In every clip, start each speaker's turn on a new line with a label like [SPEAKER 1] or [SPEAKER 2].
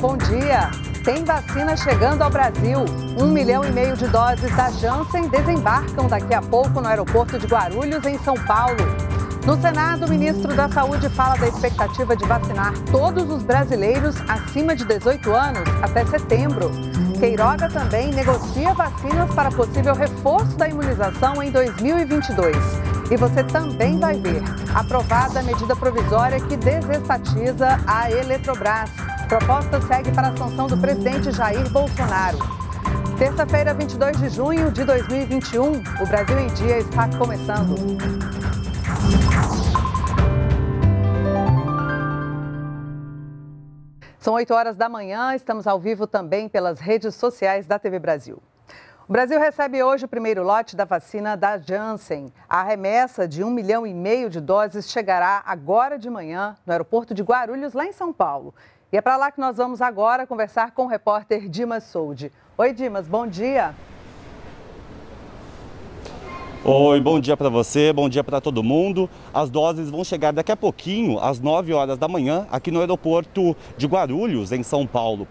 [SPEAKER 1] bom dia. Tem vacina chegando ao Brasil. Um milhão e meio de doses da Janssen desembarcam daqui a pouco no aeroporto de Guarulhos, em São Paulo. No Senado, o ministro da Saúde fala da expectativa de vacinar todos os brasileiros acima de 18 anos até setembro. Queiroga também negocia vacinas para possível reforço da imunização em 2022. E você também vai ver aprovada a medida provisória que desestatiza a Eletrobras. Proposta segue para a sanção do presidente Jair Bolsonaro. Terça-feira, 22 de junho de 2021, o Brasil em Dia está começando. São 8 horas da manhã, estamos ao vivo também pelas redes sociais da TV Brasil. O Brasil recebe hoje o primeiro lote da vacina da Janssen. A remessa de um milhão e meio de doses chegará agora de manhã no aeroporto de Guarulhos, lá em São Paulo. E é para lá que nós vamos agora conversar com o repórter Dimas Soldi. Oi, Dimas, bom dia.
[SPEAKER 2] Oi, bom dia para você, bom dia para todo mundo. As doses vão chegar daqui a pouquinho, às 9 horas da manhã, aqui no aeroporto de Guarulhos, em São Paulo.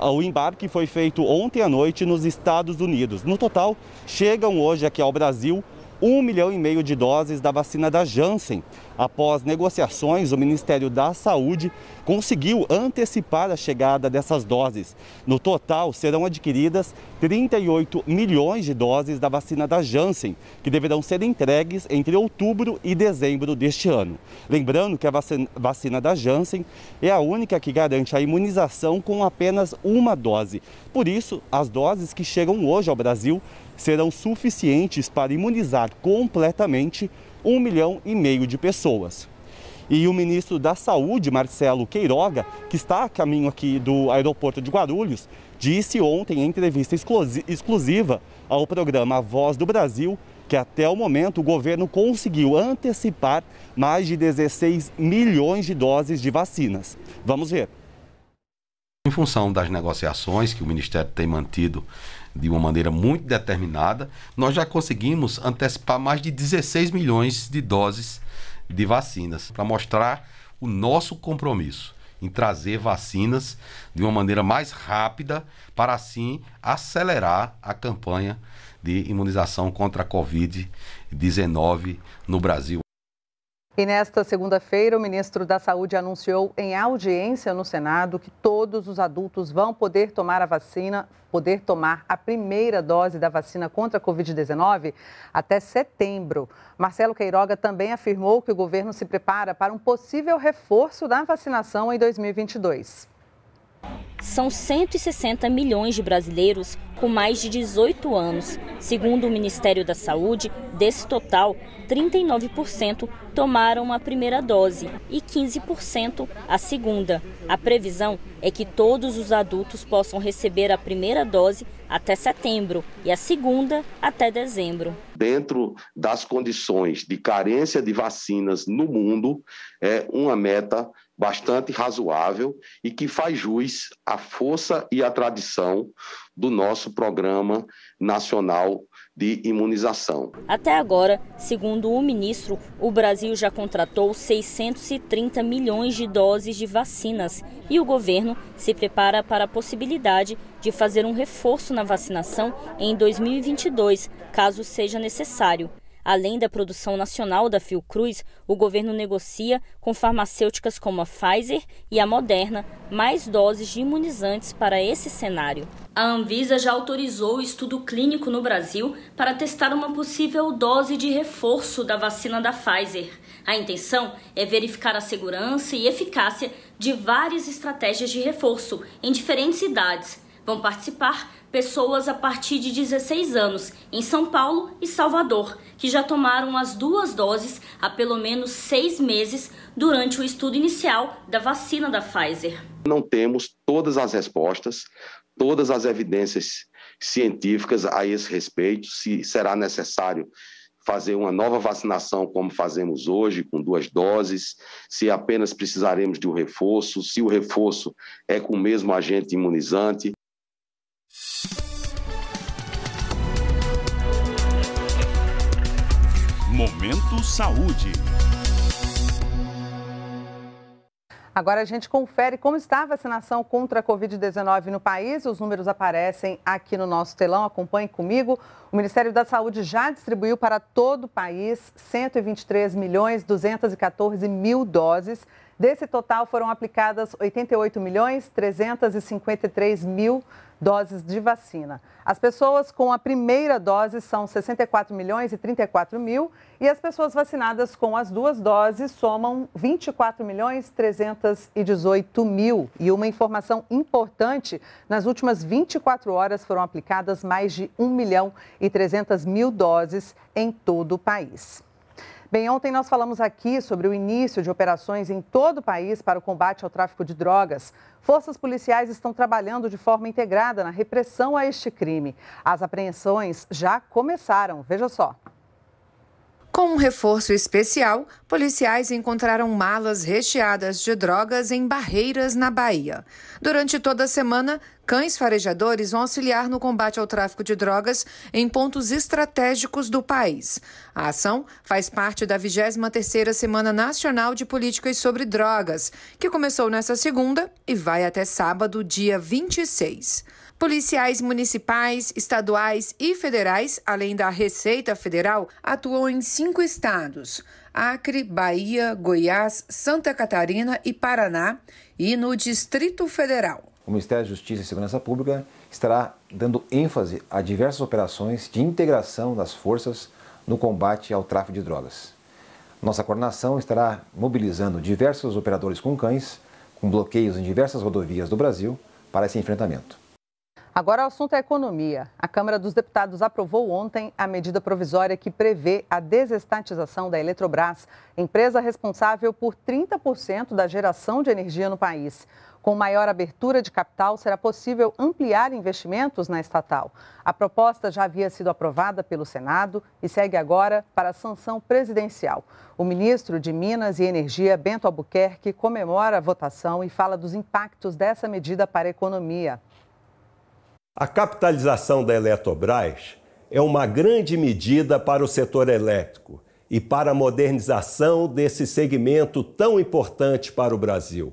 [SPEAKER 2] Ah, o embarque foi feito ontem à noite nos Estados Unidos. No total, chegam hoje aqui ao Brasil 1 milhão e meio de doses da vacina da Janssen. Após negociações, o Ministério da Saúde conseguiu antecipar a chegada dessas doses. No total, serão adquiridas 38 milhões de doses da vacina da Janssen, que deverão ser entregues entre outubro e dezembro deste ano. Lembrando que a vacina da Janssen é a única que garante a imunização com apenas uma dose. Por isso, as doses que chegam hoje ao Brasil serão suficientes para imunizar completamente um milhão e meio de pessoas. E o ministro da Saúde, Marcelo Queiroga, que está a caminho aqui do aeroporto de Guarulhos, disse ontem em entrevista exclusiva ao programa Voz do Brasil que até o momento o governo conseguiu antecipar mais de 16 milhões de doses de vacinas. Vamos ver.
[SPEAKER 3] Em função das negociações que o Ministério tem mantido de uma maneira muito determinada, nós já conseguimos antecipar mais de 16 milhões de doses de vacinas para mostrar o nosso compromisso em trazer vacinas de uma maneira mais rápida para assim acelerar a campanha de imunização contra a Covid-19 no Brasil.
[SPEAKER 1] E nesta segunda-feira, o ministro da Saúde anunciou em audiência no Senado que todos os adultos vão poder tomar a vacina, poder tomar a primeira dose da vacina contra a Covid-19 até setembro. Marcelo Queiroga também afirmou que o governo se prepara para um possível reforço da vacinação em
[SPEAKER 4] 2022. São 160 milhões de brasileiros com mais de 18 anos. Segundo o Ministério da Saúde, desse total, 39% tomaram a primeira dose e 15% a segunda. A previsão é que todos os adultos possam receber a primeira dose até setembro e a segunda até dezembro.
[SPEAKER 3] Dentro das condições de carência de vacinas no mundo, é uma meta bastante razoável e que faz jus à força e à tradição do nosso Programa Nacional de Imunização.
[SPEAKER 4] Até agora, segundo o ministro, o Brasil já contratou 630 milhões de doses de vacinas e o governo se prepara para a possibilidade de fazer um reforço na vacinação em 2022, caso seja necessário. Além da produção nacional da Fiocruz, o governo negocia com farmacêuticas como a Pfizer e a Moderna mais doses de imunizantes para esse cenário. A Anvisa já autorizou o estudo clínico no Brasil para testar uma possível dose de reforço da vacina da Pfizer. A intenção é verificar a segurança e eficácia de várias estratégias de reforço em diferentes idades Vão participar pessoas a partir de 16 anos, em São Paulo e Salvador, que já tomaram as duas doses há pelo menos seis meses durante o estudo inicial da vacina da Pfizer.
[SPEAKER 3] Não temos todas as respostas, todas as evidências científicas a esse respeito, se será necessário fazer uma nova vacinação como fazemos hoje, com duas doses, se apenas precisaremos de um reforço, se o reforço é com o mesmo agente imunizante.
[SPEAKER 2] Saúde.
[SPEAKER 1] Agora a gente confere como está a vacinação contra a Covid-19 no país. Os números aparecem aqui no nosso telão. Acompanhe comigo. O Ministério da Saúde já distribuiu para todo o país 123 milhões 214 mil doses Desse total, foram aplicadas 88 milhões 353 mil doses de vacina. As pessoas com a primeira dose são 64 milhões e 34 mil e as pessoas vacinadas com as duas doses somam 24 milhões 318 mil. E uma informação importante, nas últimas 24 horas foram aplicadas mais de 1 milhão e 300 mil doses em todo o país. Bem, ontem nós falamos aqui sobre o início de operações em todo o país para o combate ao tráfico de drogas. Forças policiais estão trabalhando de forma integrada na repressão a este crime. As apreensões já começaram, veja só. Com um reforço
[SPEAKER 5] especial, policiais encontraram malas recheadas de drogas em barreiras na Bahia. Durante toda a semana, cães farejadores vão auxiliar no combate ao tráfico de drogas em pontos estratégicos do país. A ação faz parte da 23ª Semana Nacional de Políticas sobre Drogas, que começou nesta segunda e vai até sábado, dia 26. Policiais municipais, estaduais e federais, além da Receita Federal, atuam em cinco estados: Acre, Bahia, Goiás, Santa Catarina e Paraná, e no Distrito Federal.
[SPEAKER 3] O Ministério da Justiça e Segurança Pública estará dando ênfase a diversas operações de integração das forças no combate ao tráfico de drogas. Nossa coordenação estará mobilizando diversos operadores com cães, com bloqueios em diversas rodovias do Brasil, para esse enfrentamento.
[SPEAKER 1] Agora o assunto é economia. A Câmara dos Deputados aprovou ontem a medida provisória que prevê a desestatização da Eletrobras, empresa responsável por 30% da geração de energia no país. Com maior abertura de capital, será possível ampliar investimentos na estatal. A proposta já havia sido aprovada pelo Senado e segue agora para a sanção presidencial. O ministro de Minas e Energia, Bento Albuquerque, comemora a votação e fala dos impactos dessa medida para a economia.
[SPEAKER 2] A capitalização da Eletrobras é uma grande medida para o setor elétrico e para a modernização desse segmento tão importante para o Brasil.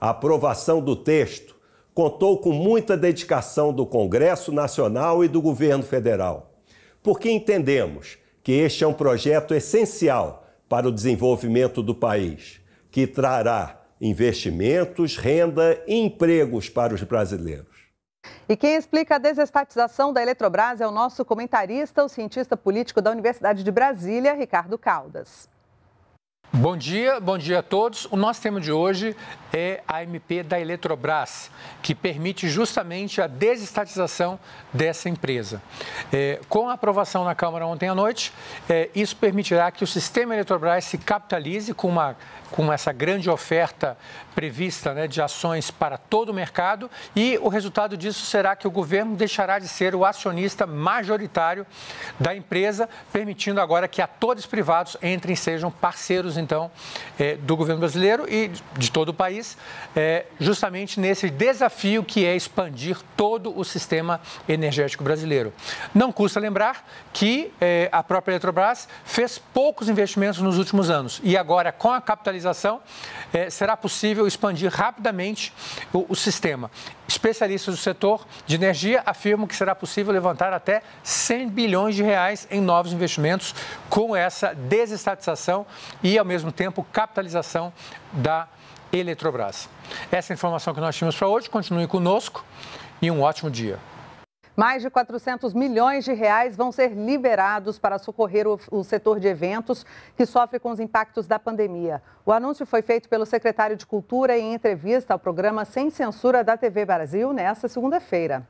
[SPEAKER 2] A aprovação do texto contou com muita dedicação do Congresso Nacional e do governo federal, porque entendemos que este é um projeto essencial para o desenvolvimento do país, que trará investimentos, renda e empregos para os brasileiros.
[SPEAKER 1] E quem explica a desestatização da Eletrobras é o nosso comentarista, o cientista político da Universidade de Brasília, Ricardo Caldas.
[SPEAKER 6] Bom dia, bom dia a todos. O nosso tema de hoje é a MP da Eletrobras, que permite justamente a desestatização dessa empresa. É, com a aprovação na Câmara ontem à noite, é, isso permitirá que o sistema Eletrobras se capitalize com, uma, com essa grande oferta prevista né, de ações para todo o mercado e o resultado disso será que o governo deixará de ser o acionista majoritário da empresa, permitindo agora que atores privados entrem e sejam parceiros então, é, do governo brasileiro e de todo o país, é, justamente nesse desafio que é expandir todo o sistema energético brasileiro. Não custa lembrar que é, a própria Eletrobras fez poucos investimentos nos últimos anos e agora, com a capitalização, é, será possível expandir rapidamente o, o sistema. Especialistas do setor de energia afirmam que será possível levantar até 100 bilhões de reais em novos investimentos com essa desestatização e, ao mesmo tempo, capitalização da Eletrobras. Essa é informação que nós tínhamos para hoje. Continue conosco e um ótimo dia. Mais de
[SPEAKER 1] 400 milhões de reais vão ser liberados para socorrer o, o, setor de eventos que sofre com os impactos da pandemia. O anúncio foi feito pelo secretário de Cultura em entrevista ao programa Sem Censura da TV Brasil nesta segunda-feira.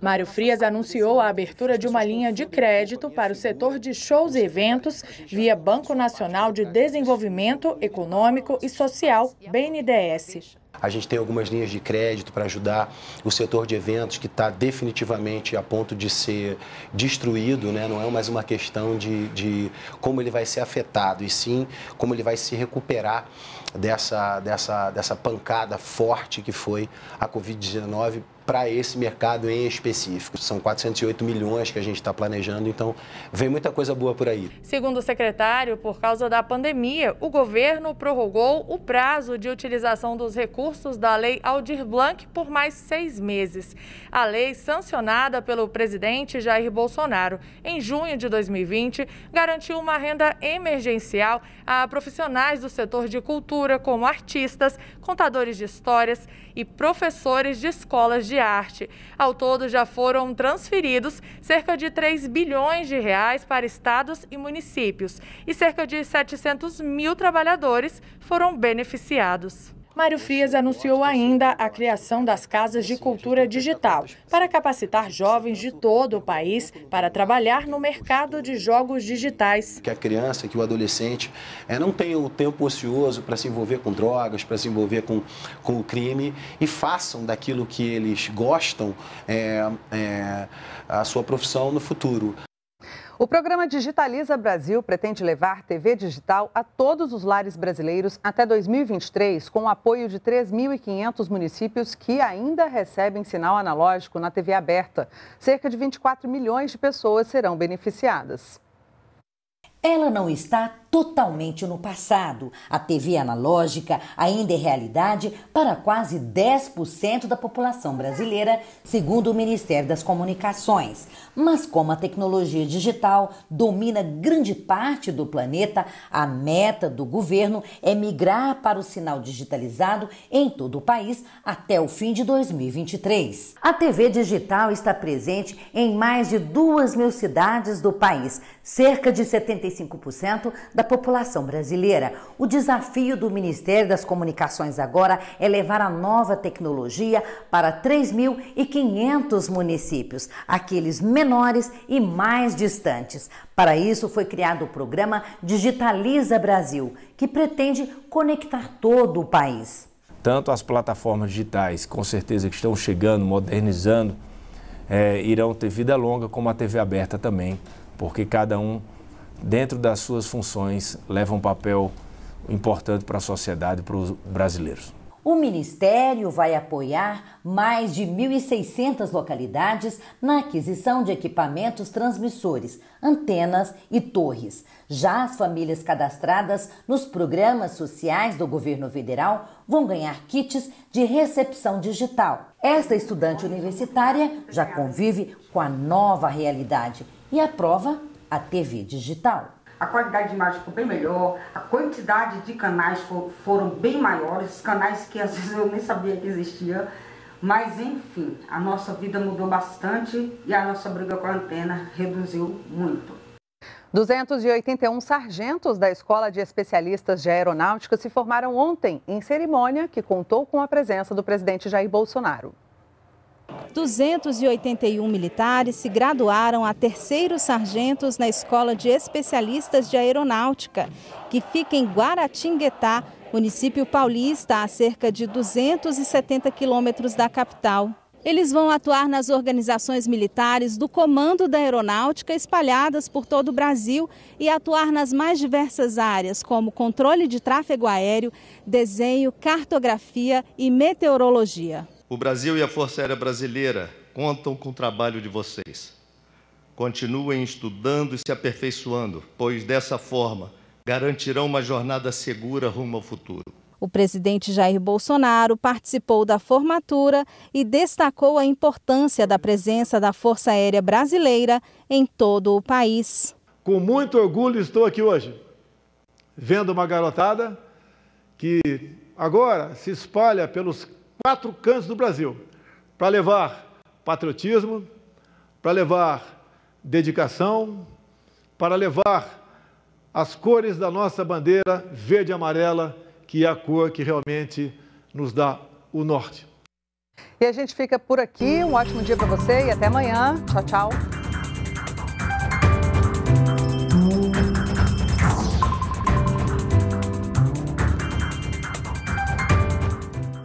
[SPEAKER 1] Mário
[SPEAKER 5] Frias anunciou a abertura de uma linha de crédito para o setor de shows e eventos via Banco Nacional de Desenvolvimento Econômico e Social, BNDES.
[SPEAKER 2] A gente tem algumas linhas de crédito para ajudar o setor de eventos que está definitivamente a ponto de ser destruído, né? não é mais uma questão de, de como ele vai ser afetado, e sim como ele vai se recuperar dessa, dessa, dessa pancada forte que foi a Covid-19 para esse mercado em específico. São 408 milhões que a gente está planejando, então vem muita coisa boa por aí.
[SPEAKER 5] Segundo o secretário, por causa da pandemia, o governo prorrogou o prazo de utilização dos recursos da Lei Aldir Blanc por mais seis meses. A lei, sancionada pelo presidente Jair Bolsonaro em junho de 2020, garantiu uma renda emergencial a profissionais do setor de cultura, como artistas, contadores de histórias, e professores de escolas de arte. Ao todo, já foram transferidos cerca de 3 bilhões de reais para estados e municípios e cerca de 700 mil trabalhadores foram beneficiados. Mário Frias anunciou ainda a criação das Casas de Cultura Digital para capacitar jovens de todo o país para trabalhar no mercado de jogos digitais.
[SPEAKER 2] Que a criança, que o adolescente é, não tenha o tempo ocioso para se envolver com drogas, para se envolver com, com o crime e façam daquilo que eles gostam é, é, a sua profissão no futuro.
[SPEAKER 1] O programa Digitaliza Brasil pretende levar TV digital a todos os lares brasileiros até 2023, com o apoio de 3.500 municípios que ainda recebem sinal analógico na TV aberta. Cerca de 24 milhões de pessoas serão beneficiadas. Ela não
[SPEAKER 7] está totalmente no passado. A TV analógica ainda é realidade para quase 10% da população brasileira, segundo o Ministério das Comunicações. Mas como a tecnologia digital domina grande parte do planeta, a meta do governo é migrar para o sinal digitalizado em todo o país até o fim de 2023. A TV digital está presente em mais de duas mil cidades do país, cerca de 75% da população brasileira. O desafio do Ministério das Comunicações agora é levar a nova tecnologia para 3.500 municípios, aqueles menores e mais distantes. Para isso foi criado o programa Digitaliza Brasil, que pretende conectar todo o país.
[SPEAKER 6] Tanto as plataformas digitais, com certeza que estão chegando, modernizando, é, irão ter vida longa, como a TV aberta também porque cada um, dentro das suas funções, leva um papel importante para a sociedade, e para os brasileiros.
[SPEAKER 7] O Ministério vai apoiar mais de 1.600 localidades na aquisição de equipamentos transmissores, antenas e torres. Já as famílias cadastradas nos programas sociais do governo federal vão ganhar kits de recepção digital. Esta estudante universitária já convive com a nova realidade e a prova, a TV digital. A qualidade de imagem ficou bem melhor, a quantidade de canais for, foram bem maiores, canais que às vezes eu nem sabia que existiam. Mas enfim, a nossa vida mudou bastante e
[SPEAKER 1] a nossa briga com a antena reduziu muito. 281 sargentos da Escola de Especialistas de Aeronáutica se formaram ontem em cerimônia que contou com a presença do presidente Jair Bolsonaro. 281 militares se graduaram a terceiros sargentos na Escola de Especialistas de Aeronáutica, que fica em Guaratinguetá, município paulista, a cerca de 270 quilômetros da capital. Eles vão atuar nas organizações militares do Comando da Aeronáutica espalhadas por todo o Brasil e atuar nas mais diversas áreas, como controle de tráfego aéreo, desenho, cartografia e meteorologia.
[SPEAKER 3] O Brasil e a Força Aérea Brasileira contam com o trabalho de vocês. Continuem estudando e se aperfeiçoando, pois dessa forma garantirão uma jornada segura rumo ao futuro.
[SPEAKER 1] O presidente Jair Bolsonaro participou da formatura e destacou a importância da presença da Força Aérea Brasileira em todo o país.
[SPEAKER 3] Com muito orgulho estou aqui hoje, vendo uma garotada que agora se espalha pelos quatro cantos do Brasil para levar patriotismo, para levar dedicação, para levar as cores da nossa bandeira verde e amarela, que é a cor que realmente nos dá o norte.
[SPEAKER 1] E a gente fica por aqui. Um ótimo dia para você e até amanhã. Tchau, tchau.